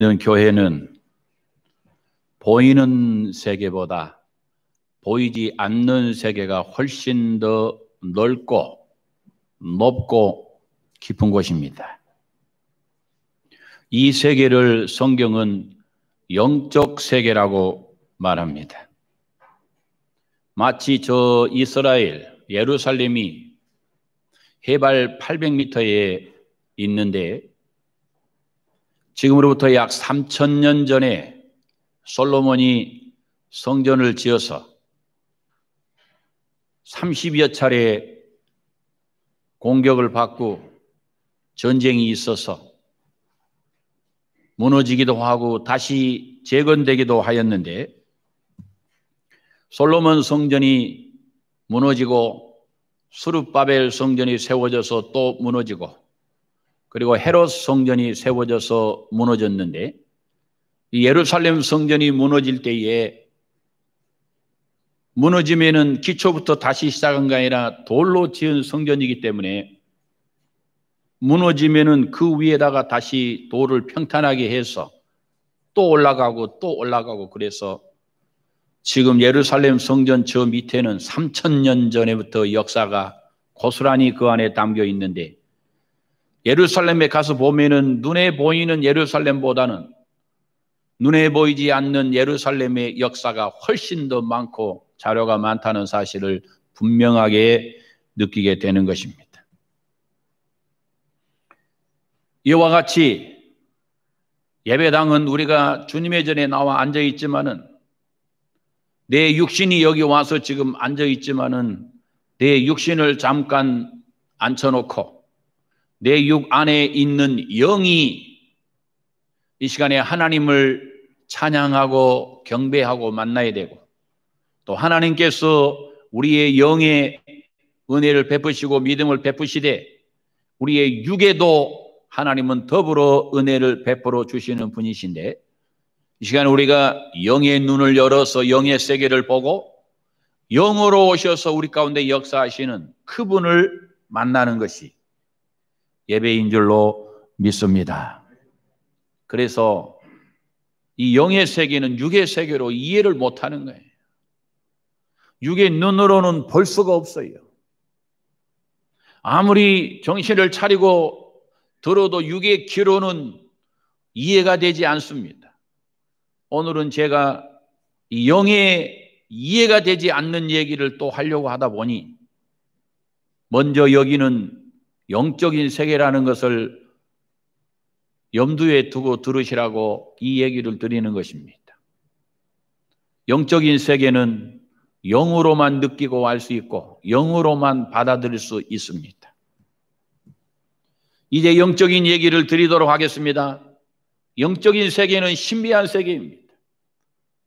는 교회는 보이는 세계보다 보이지 않는 세계가 훨씬 더 넓고 높고 깊은 곳입니다. 이 세계를 성경은 영적 세계라고 말합니다. 마치 저 이스라엘 예루살렘이 해발 800m에 있는데 지금으로부터 약 3천년 전에 솔로몬이 성전을 지어서 30여 차례 공격을 받고 전쟁이 있어서 무너지기도 하고 다시 재건되기도 하였는데 솔로몬 성전이 무너지고 수룹바벨 성전이 세워져서 또 무너지고 그리고 헤롯 성전이 세워져서 무너졌는데 예루살렘 성전이 무너질 때에 무너지면은 기초부터 다시 시작한 게 아니라 돌로 지은 성전이기 때문에 무너지면은 그 위에다가 다시 돌을 평탄하게 해서 또 올라가고 또 올라가고 그래서 지금 예루살렘 성전 저 밑에는 3천년 전에부터 역사가 고스란히 그 안에 담겨 있는데 예루살렘에 가서 보면은 눈에 보이는 예루살렘보다는 눈에 보이지 않는 예루살렘의 역사가 훨씬 더 많고 자료가 많다는 사실을 분명하게 느끼게 되는 것입니다. 이와 같이 예배당은 우리가 주님의 전에 나와 앉아 있지만은 내 육신이 여기 와서 지금 앉아 있지만은 내 육신을 잠깐 앉혀놓고 내육 안에 있는 영이 이 시간에 하나님을 찬양하고 경배하고 만나야 되고 또 하나님께서 우리의 영의 은혜를 베푸시고 믿음을 베푸시되 우리의 육에도 하나님은 더불어 은혜를 베풀어 주시는 분이신데 이 시간 우리가 영의 눈을 열어서 영의 세계를 보고 영으로 오셔서 우리 가운데 역사하시는 그분을 만나는 것이 예배인 줄로 믿습니다. 그래서 이 영의 세계는 육의 세계로 이해를 못하는 거예요. 육의 눈으로는 볼 수가 없어요. 아무리 정신을 차리고 들어도 육의 귀로는 이해가 되지 않습니다. 오늘은 제가 이 영의 이해가 되지 않는 얘기를 또 하려고 하다 보니 먼저 여기는 영적인 세계라는 것을 염두에 두고 들으시라고 이 얘기를 드리는 것입니다. 영적인 세계는 영으로만 느끼고 알 수 있고 영으로만 받아들일 수 있습니다. 이제 영적인 얘기를 드리도록 하겠습니다. 영적인 세계는 신비한 세계입니다.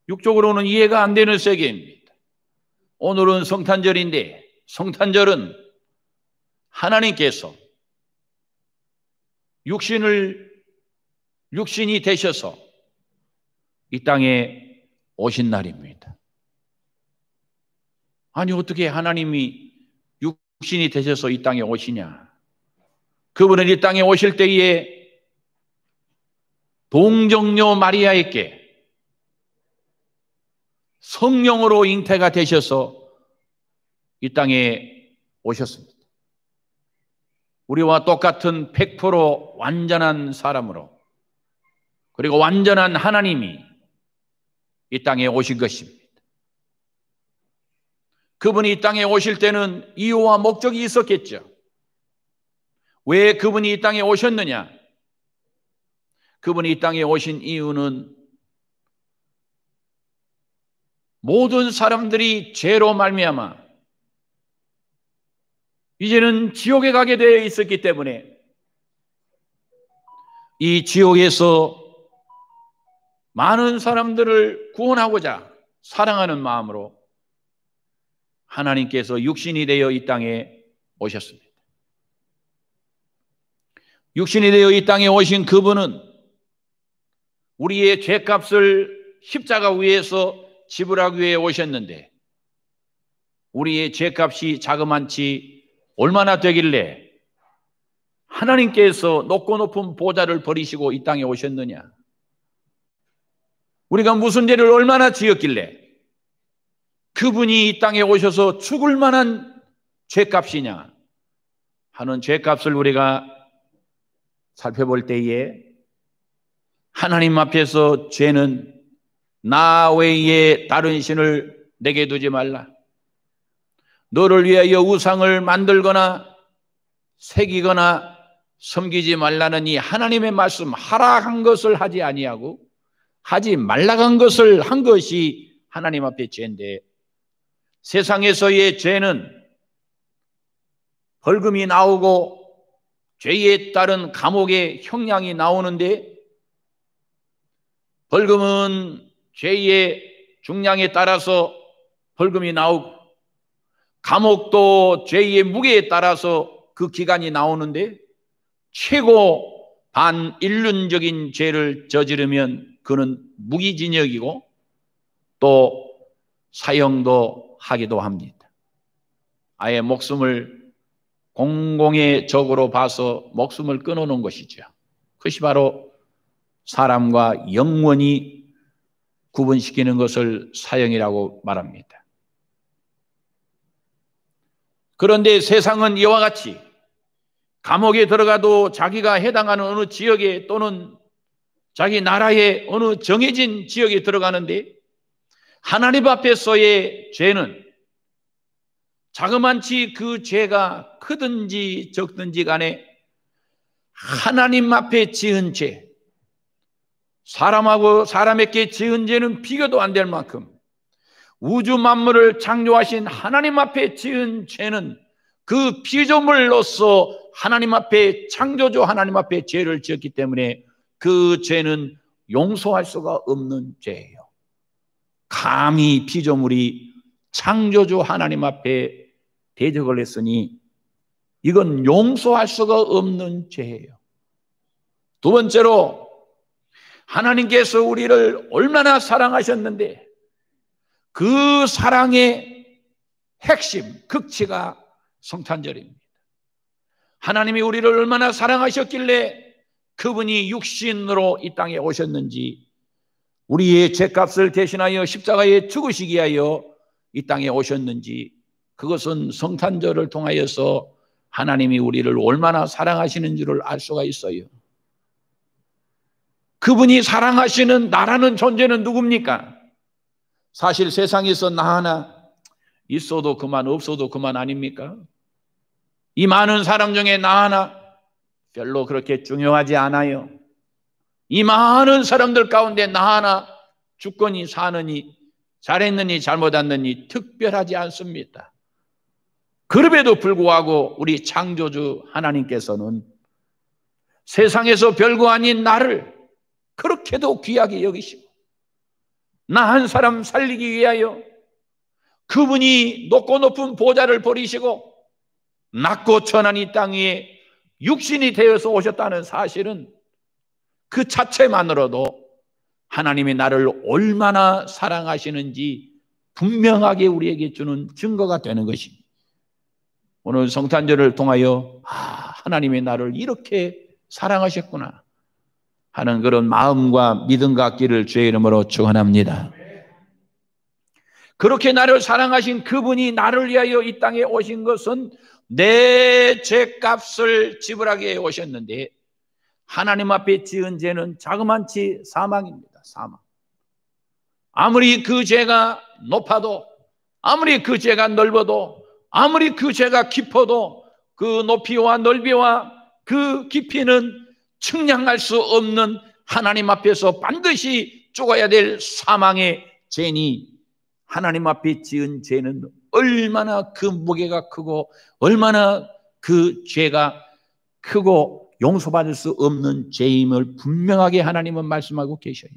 육적으로는 이해가 안 되는 세계입니다. 오늘은 성탄절인데 성탄절은 하나님께서 육신을 육신이 되셔서 이 땅에 오신 날입니다. 아니 어떻게 하나님이 육신이 되셔서 이 땅에 오시냐? 그분은 이 땅에 오실 때에 동정녀 마리아에게 성령으로 잉태가 되셔서 이 땅에 오셨습니다. 우리와 똑같은 100% 완전한 사람으로 그리고 완전한 하나님이 이 땅에 오신 것입니다. 그분이 이 땅에 오실 때는 이유와 목적이 있었겠죠. 왜 그분이 이 땅에 오셨느냐? 그분이 이 땅에 오신 이유는 모든 사람들이 죄로 말미암아 이제는 지옥에 가게 되어 있었기 때문에 이 지옥에서 많은 사람들을 구원하고자 사랑하는 마음으로 하나님께서 육신이 되어 이 땅에 오셨습니다. 육신이 되어 이 땅에 오신 그분은 우리의 죄값을 십자가 위에서 지불하기 위해 오셨는데 우리의 죄값이 자그만치 얼마나 되길래 하나님께서 높고 높은 보좌를 버리시고 이 땅에 오셨느냐? 우리가 무슨 죄를 얼마나 지었길래 그분이 이 땅에 오셔서 죽을 만한 죄값이냐 하는 죄값을 우리가 살펴볼 때에 하나님 앞에서 죄는 나 외에 다른 신을 내게 두지 말라. 너를 위하여 우상을 만들거나 새기거나 섬기지 말라는 이 하나님의 말씀 하라 한 것을 하지 아니하고 하지 말라 간 것을 한 것이 하나님 앞에 죄인데 세상에서의 죄는 벌금이 나오고 죄에 따른 감옥의 형량이 나오는데 벌금은 죄의 중량에 따라서 벌금이 나오고 감옥도 죄의 무게에 따라서 그 기간이 나오는데 최고 반인륜적인 죄를 저지르면 그는 무기징역이고 또 사형도 하기도 합니다. 아예 목숨을 공공의 적으로 봐서 목숨을 끊어놓은 것이죠. 그것이 바로 사람과 영원히 구분시키는 것을 사형이라고 말합니다. 그런데 세상은 이와 같이 감옥에 들어가도 자기가 해당하는 어느 지역에 또는 자기 나라의 어느 정해진 지역에 들어가는데 하나님 앞에서의 죄는 자그만치 그 죄가 크든지 적든지 간에 하나님 앞에 지은 죄, 사람하고 사람에게 지은 죄는 비교도 안 될 만큼 우주 만물을 창조하신 하나님 앞에 지은 죄는 그 피조물로서 하나님 앞에 창조주 하나님 앞에 죄를 지었기 때문에 그 죄는 용서할 수가 없는 죄예요. 감히 피조물이 창조주 하나님 앞에 대적을 했으니 이건 용서할 수가 없는 죄예요. 두 번째로 하나님께서 우리를 얼마나 사랑하셨는데 그 사랑의 핵심, 극치가 성탄절입니다. 하나님이 우리를 얼마나 사랑하셨길래 그분이 육신으로 이 땅에 오셨는지 우리의 죄값을 대신하여 십자가에 죽으시기 하여 이 땅에 오셨는지 그것은 성탄절을 통하여서 하나님이 우리를 얼마나 사랑하시는 지를알 수가 있어요. 그분이 사랑하시는 나라는 존재는 누굽니까? 사실 세상에서 나 하나 있어도 그만 없어도 그만 아닙니까? 이 많은 사람 중에 나 하나 별로 그렇게 중요하지 않아요. 이 많은 사람들 가운데 나 하나 죽거니 사느니 잘했느니 잘못했느니 특별하지 않습니다. 그럼에도 불구하고 우리 창조주 하나님께서는 세상에서 별거 아닌 나를 그렇게도 귀하게 여기시고 나한 사람 살리기 위하여 그분이 높고 높은 보좌를 버리시고 낮고 천한 이땅에 육신이 되어서 오셨다는 사실은 그 자체만으로도 하나님이 나를 얼마나 사랑하시는지 분명하게 우리에게 주는 증거가 되는 것입니다. 오늘 성탄절을 통하여 아, 하나님이 나를 이렇게 사랑하셨구나. 하는 그런 마음과 믿음 갖기를 주의 이름으로 축원합니다. 그렇게 나를 사랑하신 그분이 나를 위하여 이 땅에 오신 것은 내 죄값을 지불하게 오셨는데 하나님 앞에 지은 죄는 자그만치 사망입니다. 사망. 아무리 그 죄가 높아도 아무리 그 죄가 넓어도 아무리 그 죄가 깊어도 그 높이와 넓이와 그 깊이는 측량할 수 없는 하나님 앞에서 반드시 죽어야 될 사망의 죄니 하나님 앞에 지은 죄는 얼마나 그 무게가 크고 얼마나 그 죄가 크고 용서받을 수 없는 죄임을 분명하게 하나님은 말씀하고 계셔요.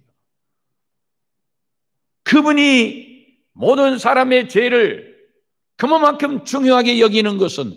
그분이 모든 사람의 죄를 그만큼 중요하게 여기는 것은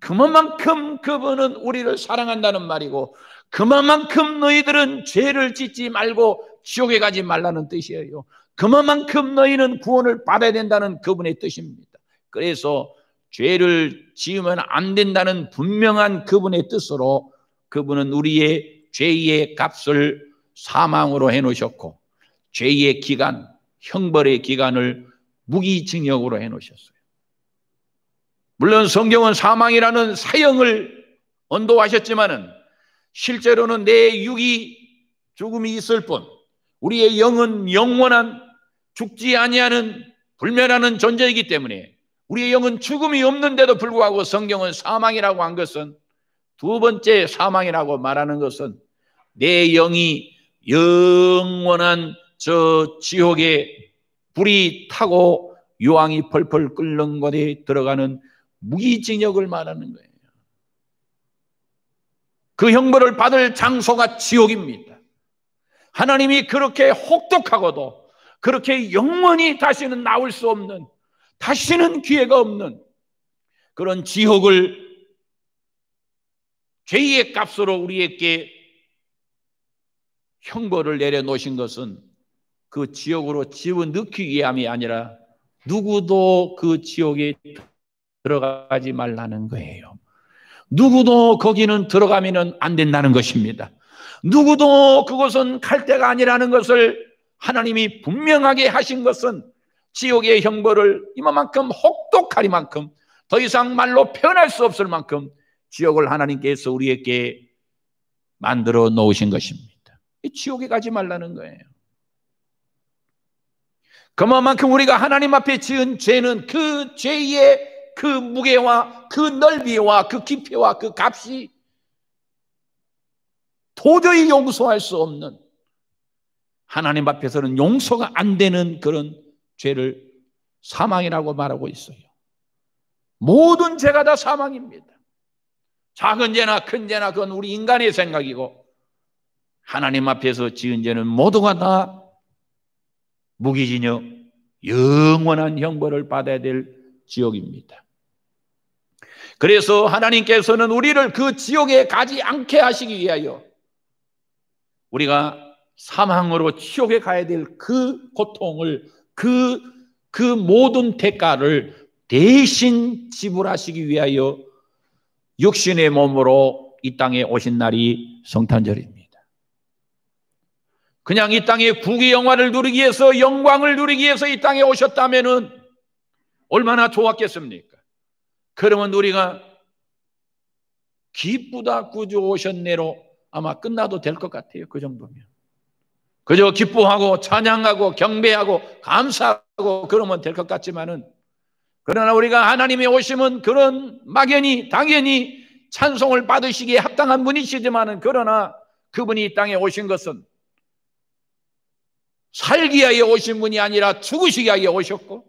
그만큼 그분은 우리를 사랑한다는 말이고 그만큼 너희들은 죄를 짓지 말고 지옥에 가지 말라는 뜻이에요. 그만큼 너희는 구원을 받아야 된다는 그분의 뜻입니다. 그래서 죄를 지으면 안 된다는 분명한 그분의 뜻으로 그분은 우리의 죄의 값을 사망으로 해놓으셨고 죄의 기간, 형벌의 기간을 무기징역으로 해놓으셨어요. 물론 성경은 사망이라는 사형을 언도하셨지만은 실제로는 내 육이 죽음이 있을 뿐 우리의 영은 영원한 죽지 아니하는 불멸하는 존재이기 때문에 우리의 영은 죽음이 없는데도 불구하고 성경은 사망이라고 한 것은 두 번째 사망이라고 말하는 것은 내 영이 영원한 저 지옥에 불이 타고 유황이 펄펄 끓는 곳에 들어가는 무기징역을 말하는 거예요. 그 형벌을 받을 장소가 지옥입니다. 하나님이 그렇게 혹독하고도 그렇게 영원히 다시는 나올 수 없는 다시는 기회가 없는 그런 지옥을 죄의 값으로 우리에게 형벌을 내려놓으신 것은 그 지옥으로 집어넣기 위함이 아니라 누구도 그 지옥에 들어가지 말라는 거예요. 누구도 거기는 들어가면 안 된다는 것입니다. 누구도 그곳은 갈 데가 아니라는 것을 하나님이 분명하게 하신 것은 지옥의 형벌을 이만큼 혹독하리만큼 더 이상 말로 표현할 수 없을 만큼 지옥을 하나님께서 우리에게 만들어 놓으신 것입니다. 지옥에 가지 말라는 거예요. 그만큼 우리가 하나님 앞에 지은 죄는 그 죄의 그 무게와 그 넓이와 그 깊이와 그 값이 도저히 용서할 수 없는 하나님 앞에서는 용서가 안 되는 그런 죄를 사망이라고 말하고 있어요. 모든 죄가 다 사망입니다. 작은 죄나 큰 죄나 그건 우리 인간의 생각이고 하나님 앞에서 지은 죄는 모두가 다 무기징역 영원한 형벌을 받아야 될지역입니다 그래서 하나님께서는 우리를 그 지옥에 가지 않게 하시기 위하여 우리가 사망으로 지옥에 가야 될 그 고통을 그, 그 모든 대가를 대신 지불하시기 위하여 육신의 몸으로 이 땅에 오신 날이 성탄절입니다. 그냥 이 땅에 부귀 영화를 누리기 위해서 영광을 누리기 위해서 이 땅에 오셨다면 얼마나 좋았겠습니까? 그러면 우리가 기쁘다 구주 오셨네로 아마 끝나도 될 것 같아요. 그 정도면. 그저 기뻐하고 찬양하고 경배하고 감사하고 그러면 될 것 같지만은 그러나 우리가 하나님의 오심은 그런 막연히 당연히 찬송을 받으시기에 합당한 분이시지만은 그러나 그분이 이 땅에 오신 것은 살기 하여 오신 분이 아니라 죽으시기 하여 오셨고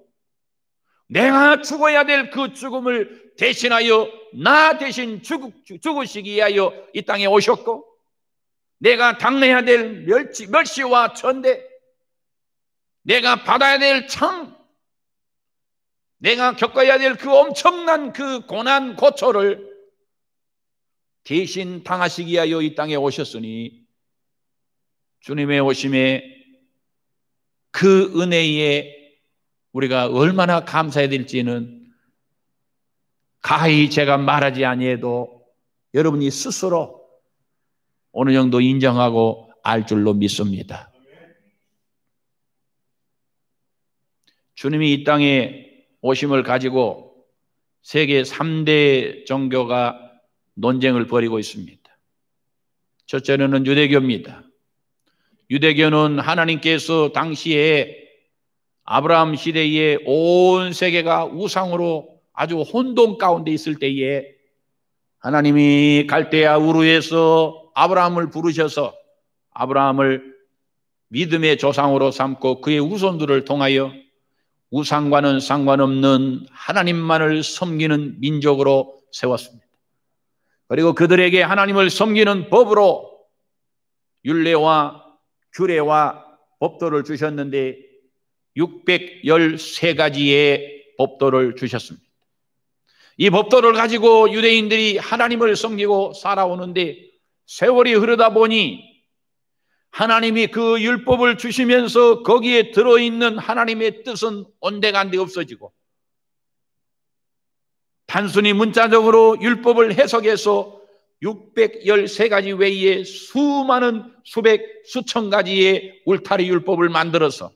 내가 죽어야 될 그 죽음을 대신하여 나 대신 죽, 죽으시기 위하여 이 땅에 오셨고 내가 당해야 될 멸치, 멸시와 천대 내가 받아야 될 참, 내가 겪어야 될 그 엄청난 그 고난 고초를 대신 당하시기 위하여 이 땅에 오셨으니 주님의 오심에 그 은혜에 우리가 얼마나 감사해야 될지는 가히 제가 말하지 아니해도 여러분이 스스로 어느 정도 인정하고 알 줄로 믿습니다. 주님이 이 땅에 오심을 가지고 세계 3대 종교가 논쟁을 벌이고 있습니다. 첫째는 유대교입니다. 유대교는 하나님께서 당시에 아브라함 시대에 온 세계가 우상으로 아주 혼돈 가운데 있을 때에 하나님이 갈대야 우루에서 아브라함을 부르셔서 아브라함을 믿음의 조상으로 삼고 그의 우선들을 통하여 우상과는 상관없는 하나님만을 섬기는 민족으로 세웠습니다. 그리고 그들에게 하나님을 섬기는 법으로 윤례와 규례와 법도를 주셨는데 613가지의 법도를 주셨습니다. 이 법도를 가지고 유대인들이 하나님을 섬기고 살아오는데 세월이 흐르다 보니 하나님이 그 율법을 주시면서 거기에 들어있는 하나님의 뜻은 온데간데 없어지고 단순히 문자적으로 율법을 해석해서 613가지 외에 수많은 수백 수천 가지의 울타리 율법을 만들어서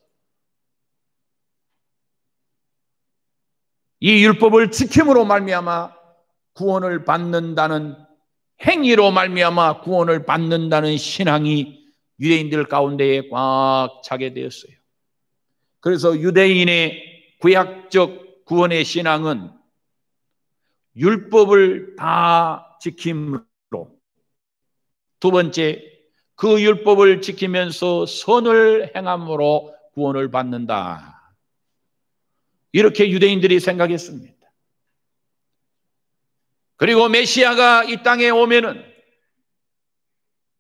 이 율법을 지킴으로 말미암아 구원을 받는다는 행위로 말미암아 구원을 받는다는 신앙이 유대인들 가운데에 꽉 차게 되었어요. 그래서 유대인의 구약적 구원의 신앙은 율법을 다 지킴으로 두 번째 그 율법을 지키면서 선을 행함으로 구원을 받는다. 이렇게 유대인들이 생각했습니다. 그리고 메시아가 이 땅에 오면은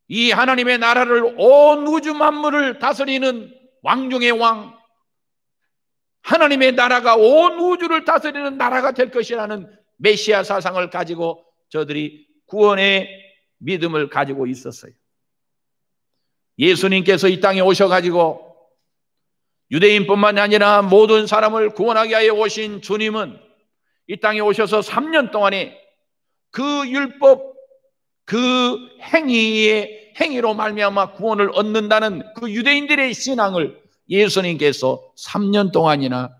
이 하나님의 나라를 온 우주 만물을 다스리는 왕중의 왕, 하나님의 나라가 온 우주를 다스리는 나라가 될 것이라는 메시아 사상을 가지고 저들이 구원의 믿음을 가지고 있었어요. 예수님께서 이 땅에 오셔가지고 유대인뿐만이 아니라 모든 사람을 구원하게 하여 오신 주님은 이 땅에 오셔서 3년 동안에 그 율법 그 행위의 행위로 말미암아 구원을 얻는다는 그 유대인들의 신앙을 예수님께서 3년 동안이나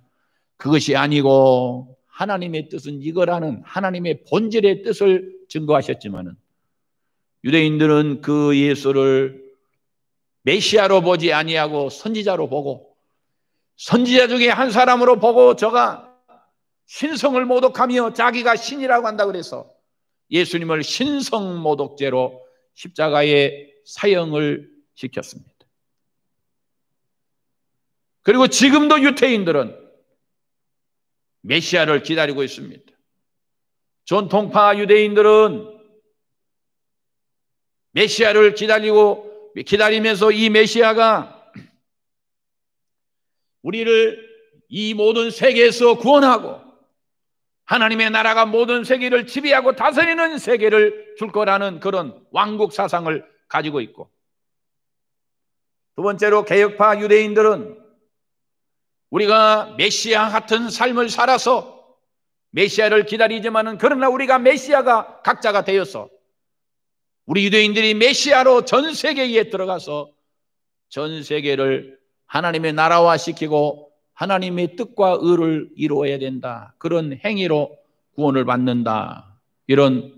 그것이 아니고 하나님의 뜻은 이거라는 하나님의 본질의 뜻을 증거하셨지만은 유대인들은 그 예수를 메시아로 보지 아니하고 선지자로 보고 선지자 중에 한 사람으로 보고 저가 신성을 모독하며 자기가 신이라고 한다 그래서 예수님을 신성 모독죄로 십자가에 사형을 시켰습니다. 그리고 지금도 유태인들은 메시아를 기다리고 있습니다. 전통파 유대인들은 메시아를 기다리고 기다리면서 이 메시아가 우리를 이 모든 세계에서 구원하고 하나님의 나라가 모든 세계를 지배하고 다스리는 세계를 줄 거라는 그런 왕국 사상을 가지고 있고 두 번째로 개혁파 유대인들은 우리가 메시아 같은 삶을 살아서 메시아를 기다리지만은 그러나 우리가 메시아가 각자가 되어서 우리 유대인들이 메시아로 전 세계에 들어가서 전 세계를 하나님의 나라화시키고 하나님의 뜻과 의를 이루어야 된다. 그런 행위로 구원을 받는다. 이런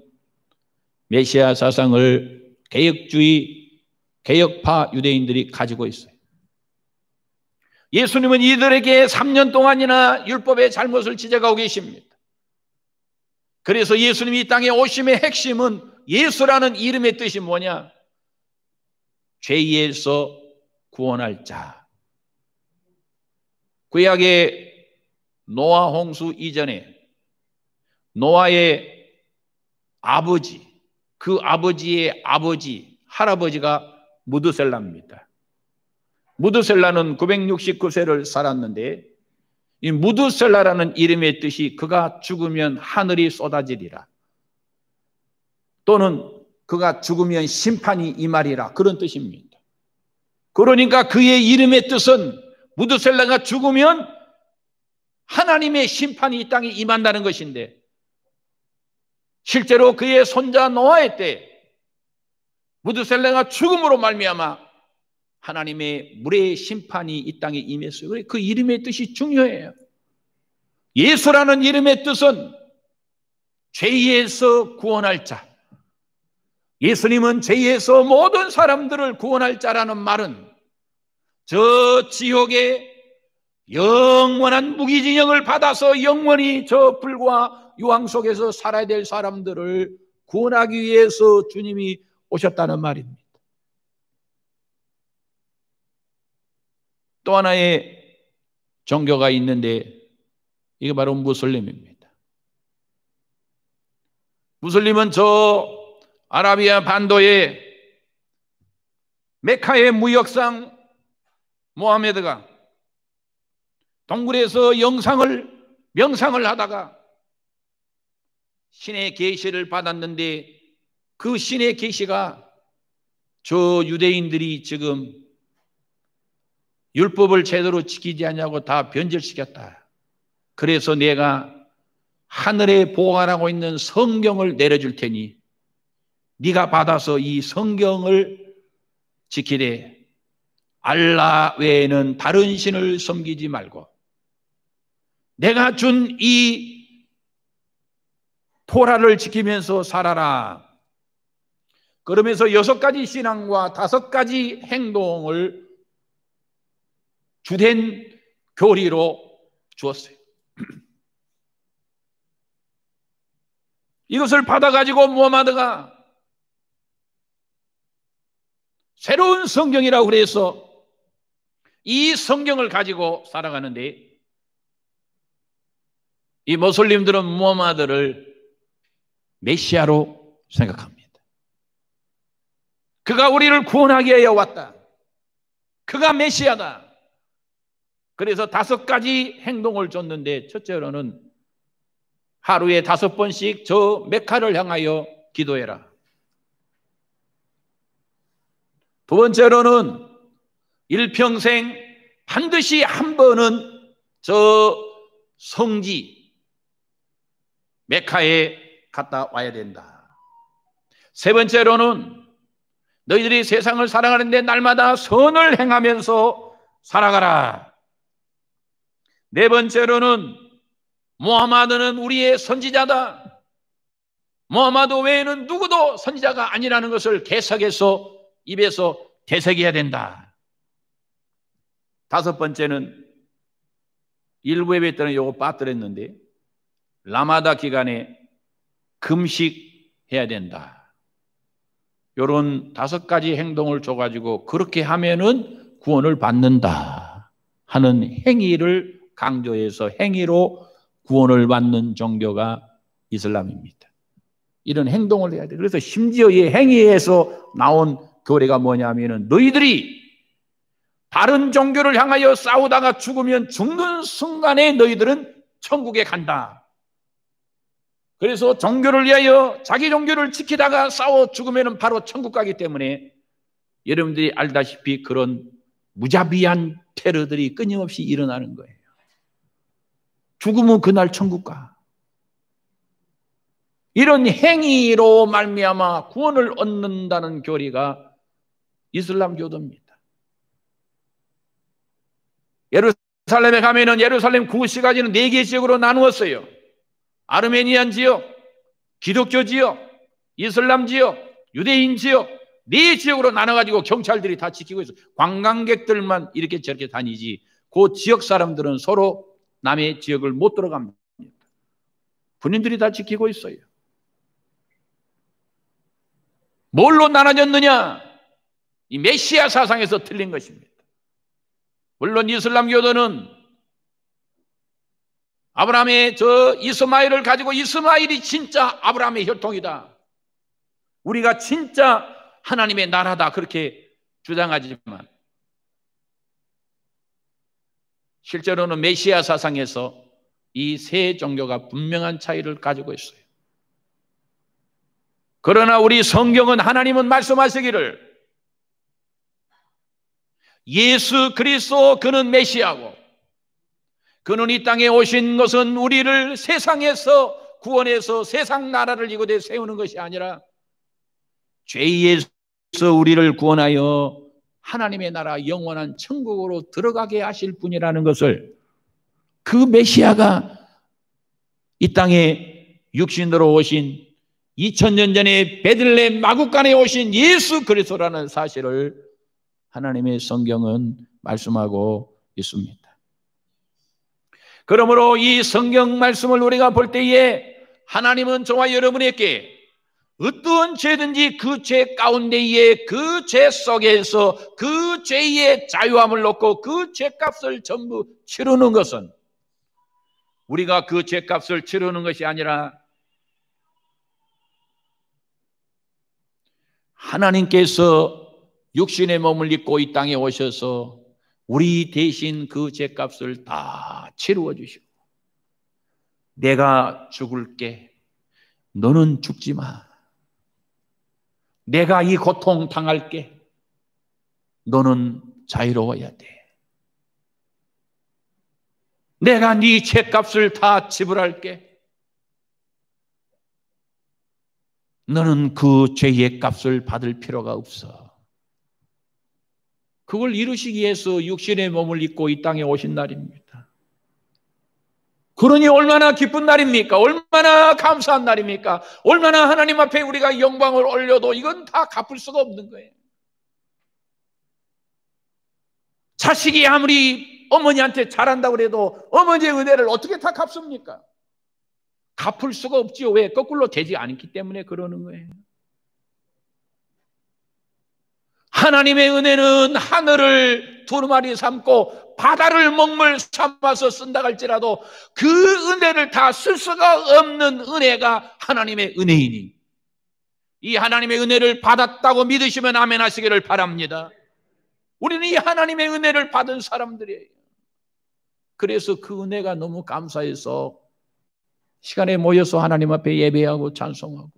메시아 사상을 개혁주의, 개혁파 유대인들이 가지고 있어요. 예수님은 이들에게 3년 동안이나 율법의 잘못을 지적하고 계십니다. 그래서 예수님이 이 땅에 오심의 핵심은 예수라는 이름의 뜻이 뭐냐? 죄에서 구원할 자. 구약의 노아 홍수 이전에 노아의 아버지, 그 아버지의 아버지, 할아버지가 무드셀라입니다. 무드셀라는 969세를 살았는데 이 무드셀라라는 이름의 뜻이 그가 죽으면 하늘이 쏟아지리라 또는 그가 죽으면 심판이 이 말이라 그런 뜻입니다. 그러니까 그의 이름의 뜻은 무드셀라가 죽으면 하나님의 심판이 이 땅에 임한다는 것인데 실제로 그의 손자 노아의 때 무드셀라가 죽음으로 말미암아 하나님의 물의 심판이 이 땅에 임했어요. 그그 이름의 뜻이 중요해요. 예수라는 이름의 뜻은 죄에서 구원할 자. 예수님은 죄에서 모든 사람들을 구원할 자라는 말은 저 지옥의 영원한 무기징역을 받아서 영원히 저 불과 유황 속에서 살아야 될 사람들을 구원하기 위해서 주님이 오셨다는 말입니다. 또 하나의 종교가 있는데 이게 바로 무슬림입니다. 무슬림은 저 아라비아 반도의 메카의 무역상 모하메드가 동굴에서 영상을 명상을 하다가 신의 계시를 받았는데 그 신의 계시가 저 유대인들이 지금 율법을 제대로 지키지 않냐고 다 변절시켰다. 그래서 내가 하늘에 보관하고 있는 성경을 내려줄 테니 네가 받아서 이 성경을 지키래. 알라 외에는 다른 신을 섬기지 말고 내가 준 이 토라를 지키면서 살아라. 그러면서 여섯 가지 신앙과 다섯 가지 행동을 주된 교리로 주었어요. 이것을 받아가지고 무함마드가 새로운 성경이라고 그래서 이 성경을 가지고 살아가는데 이 모슬림들은 무함마드를 메시아로 생각합니다. 그가 우리를 구원하기 위해 왔다. 그가 메시아다. 그래서 다섯 가지 행동을 줬는데 첫째로는 하루에 다섯 번씩 저 메카를 향하여 기도해라. 두 번째로는 일평생 반드시 한 번은 저 성지 메카에 갔다 와야 된다. 세 번째로는 너희들이 세상을 사랑하는데 날마다 선을 행하면서 살아가라. 네 번째로는 모하마드는 우리의 선지자다. 모하마드 외에는 누구도 선지자가 아니라는 것을 계속해서 입에서 되새겨야 된다. 다섯 번째는 일부에 때는 요거 빠뜨렸는데 라마다 기간에 금식해야 된다. 요런 다섯 가지 행동을 줘가지고 그렇게 하면은 구원을 받는다 하는 행위를 강조해서 행위로 구원을 받는 종교가 이슬람입니다. 이런 행동을 해야 돼. 그래서 심지어 이 행위에서 나온 교리가 뭐냐면은 너희들이 다른 종교를 향하여 싸우다가 죽으면 죽는 순간에 너희들은 천국에 간다. 그래서 종교를 위하여 자기 종교를 지키다가 싸워 죽으면 바로 천국 가기 때문에 여러분들이 알다시피 그런 무자비한 테러들이 끊임없이 일어나는 거예요. 죽음은 그날 천국 가. 이런 행위로 말미암아 구원을 얻는다는 교리가 이슬람 교도입니다. 예루살렘에 가면은 예루살렘 구시가지는네 개 지역으로 나누었어요. 아르메니안 지역, 기독교 지역, 이슬람 지역, 유대인 지역 네 지역으로 나눠가지고 경찰들이 다 지키고 있어. 관광객들만 이렇게 저렇게 다니지. 그 지역 사람들은 서로 남의 지역을 못 들어갑니다. 군인들이 다 지키고 있어요. 뭘로 나눠졌느냐? 이 메시아 사상에서 틀린 것입니다. 물론 이슬람교도는 아브라함의 저 이스마일을 가지고 이스마일이 진짜 아브라함의 혈통이다. 우리가 진짜 하나님의 나라다. 그렇게 주장하지만 실제로는 메시아 사상에서 이 세 종교가 분명한 차이를 가지고 있어요. 그러나 우리 성경은 하나님은 말씀하시기를 예수 그리스도 그는 메시아고 그는 이 땅에 오신 것은 우리를 세상에서 구원해서 세상 나라를 이곳에 세우는 것이 아니라 죄에서 우리를 구원하여 하나님의 나라 영원한 천국으로 들어가게 하실 분이라는 것을 그 메시아가 이 땅에 육신으로 오신 2000년 전에 베들레 마국간에 오신 예수 그리스도라는 사실을 하나님의 성경은 말씀하고 있습니다. 그러므로 이 성경 말씀을 우리가 볼 때에 하나님은 저와 여러분에게 어떠 죄든지 그 죄 가운데에 그 죄 속에서 그 죄의 자유함을 놓고 그 죄값을 전부 치르는 것은 우리가 그 죄값을 치르는 것이 아니라 하나님께서 육신의 몸을 입고 이 땅에 오셔서 우리 대신 그 죄값을 다 치루어 주시고 내가 죽을게. 너는 죽지 마. 내가 이 고통 당할게. 너는 자유로워야 돼. 내가 네 죄값을 다 지불할게. 너는 그 죄의 값을 받을 필요가 없어. 그걸 이루시기 위해서 육신의 몸을 입고 이 땅에 오신 날입니다. 그러니 얼마나 기쁜 날입니까? 얼마나 감사한 날입니까? 얼마나 하나님 앞에 우리가 영광을 올려도 이건 다 갚을 수가 없는 거예요. 자식이 아무리 어머니한테 잘한다고 해도 어머니의 은혜를 어떻게 다 갚습니까? 갚을 수가 없지요. 왜? 거꾸로 되지 않기 때문에 그러는 거예요. 하나님의 은혜는 하늘을 두루마리 삼고 바다를 먹물 삼아서 쓴다 할지라도 그 은혜를 다 쓸 수가 없는 은혜가 하나님의 은혜이니 이 하나님의 은혜를 받았다고 믿으시면 아멘 하시기를 바랍니다. 우리는 이 하나님의 은혜를 받은 사람들이에요. 그래서 그 은혜가 너무 감사해서 시간에 모여서 하나님 앞에 예배하고 찬송하고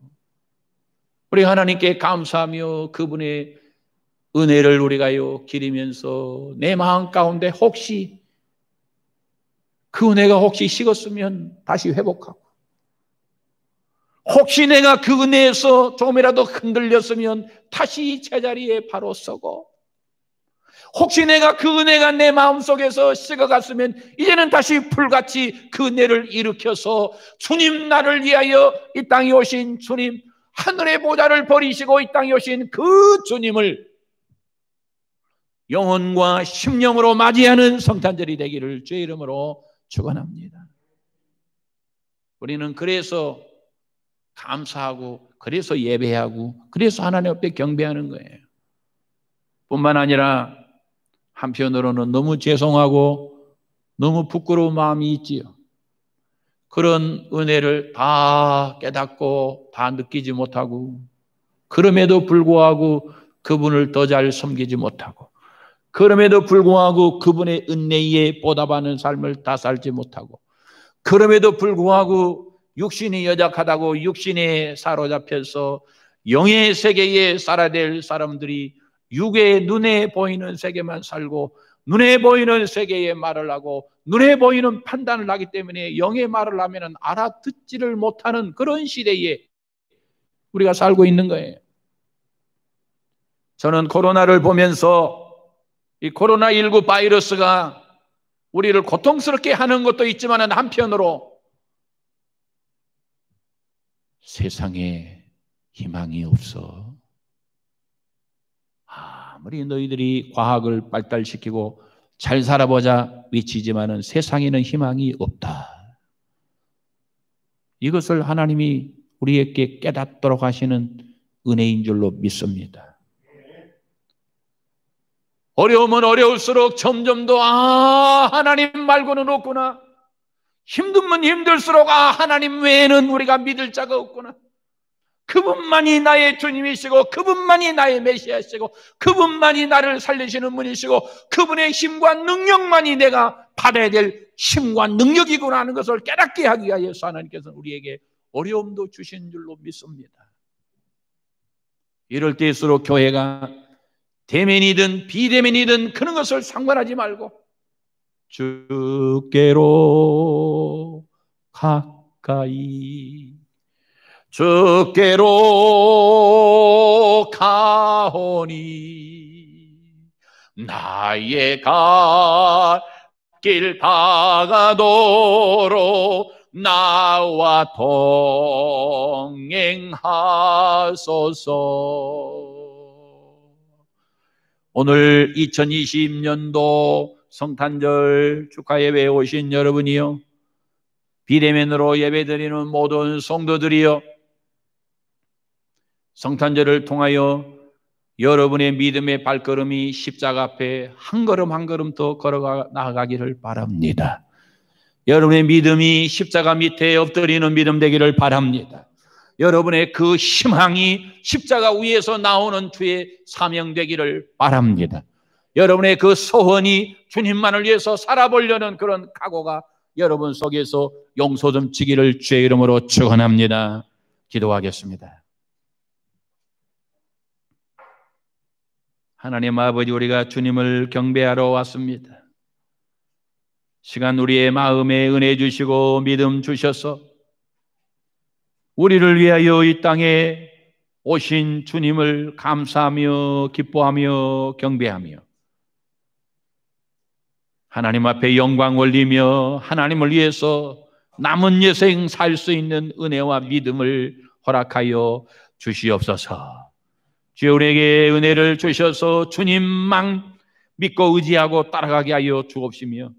우리 하나님께 감사하며 그분의 은혜를 우리가요 기리면서 내 마음 가운데 혹시 그 은혜가 혹시 식었으면 다시 회복하고 혹시 내가 그 은혜에서 조금이라도 흔들렸으면 다시 제자리에 바로 서고 혹시 내가 그 은혜가 내 마음속에서 식어갔으면 이제는 다시 불같이 그 은혜를 일으켜서 주님 나를 위하여 이 땅에 오신 주님 하늘의 보좌를 버리시고 이 땅에 오신 그 주님을 영혼과 심령으로 맞이하는 성탄절이 되기를 주의 이름으로 축원합니다. 우리는 그래서 감사하고 그래서 예배하고 그래서 하나님 앞에 경배하는 거예요. 뿐만 아니라 한편으로는 너무 죄송하고 너무 부끄러운 마음이 있지요. 그런 은혜를 다 깨닫고 다 느끼지 못하고 그럼에도 불구하고 그분을 더 잘 섬기지 못하고 그럼에도 불구하고 그분의 은혜에 보답하는 삶을 다 살지 못하고 그럼에도 불구하고 육신이 여작하다고 육신에 사로잡혀서 영의 세계에 살아야 될 사람들이 육의 눈에 보이는 세계만 살고 눈에 보이는 세계에 말을 하고 눈에 보이는 판단을 하기 때문에 영의 말을 하면 알아듣지를 못하는 그런 시대에 우리가 살고 있는 거예요. 저는 코로나를 보면서 이 코로나19 바이러스가 우리를 고통스럽게 하는 것도 있지만 한편으로 세상에 희망이 없어. 아무리 너희들이 과학을 발달시키고 잘 살아보자 외치지만 세상에는 희망이 없다. 이것을 하나님이 우리에게 깨닫도록 하시는 은혜인 줄로 믿습니다. 어려움은 어려울수록 점점 더, 아, 하나님 말고는 없구나. 힘들면 힘들수록, 아, 하나님 외에는 우리가 믿을 자가 없구나. 그분만이 나의 주님이시고, 그분만이 나의 메시아시고, 그분만이 나를 살리시는 분이시고, 그분의 힘과 능력만이 내가 받아야 될 힘과 능력이구나 하는 것을 깨닫게 하기 위해서하나님께서 우리에게 어려움도 주신 줄로 믿습니다. 이럴 때일수록 교회가 대면이든 비대면이든 그런 것을 상관하지 말고 주께로 가까이 주께로 가오니 나의 갈 길 다가도록 나와 동행하소서 오늘 2020년도 성탄절 축하 예배에 오신 여러분이요. 비대면으로 예배드리는 모든 성도들이요. 성탄절을 통하여 여러분의 믿음의 발걸음이 십자가 앞에 한 걸음 한 걸음 더 걸어가 나가기를 아 바랍니다. 여러분의 믿음이 십자가 밑에 엎드리는 믿음 되기를 바랍니다. 여러분의 그 희망이 십자가 위에서 나오는 주의 사명되기를 바랍니다. 여러분의 그 소원이 주님만을 위해서 살아보려는 그런 각오가 여러분 속에서 용서 좀 지기를 주의 이름으로 축원합니다. 기도하겠습니다. 하나님 아버지 우리가 주님을 경배하러 왔습니다. 시간 우리의 마음에 은혜 주시고 믿음 주셔서 우리를 위하여 이 땅에 오신 주님을 감사하며 기뻐하며 경배하며 하나님 앞에 영광 올리며 하나님을 위해서 남은 여생살 수 있는 은혜와 믿음을 허락하여 주시옵소서. 주여 우리에게 은혜를 주셔서 주님만 믿고 의지하고 따라가게 하여 주옵시며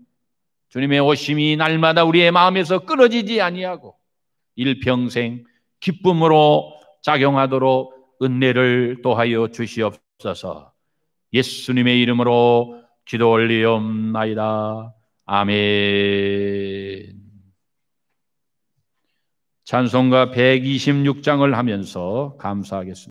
주님의 오심이 날마다 우리의 마음에서 끊어지지 아니하고 일평생 기쁨으로 작용하도록 은혜를 또하여 주시옵소서. 예수님의 이름으로 기도 올리옵나이다. 아멘. 찬송가 126장을 하면서 감사하겠습니다.